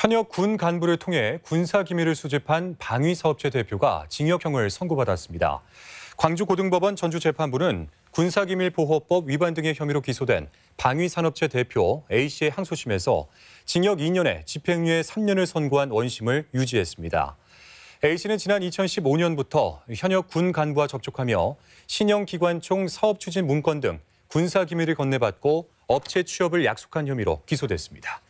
현역 군 간부를 통해 군사 기밀을 수집한 방위사업체 대표가 징역형을 선고받았습니다. 광주고등법원 전주재판부는 군사기밀보호법 위반 등의 혐의로 기소된 방위산업체 대표 A씨의 항소심에서 징역 2년에 집행유예 3년을 선고한 원심을 유지했습니다. A씨는 지난 2015년부터 현역 군 간부와 접촉하며 신형기관총 사업추진 문건 등 군사기밀을 건네받고 업체 취업을 약속한 혐의로 기소됐습니다.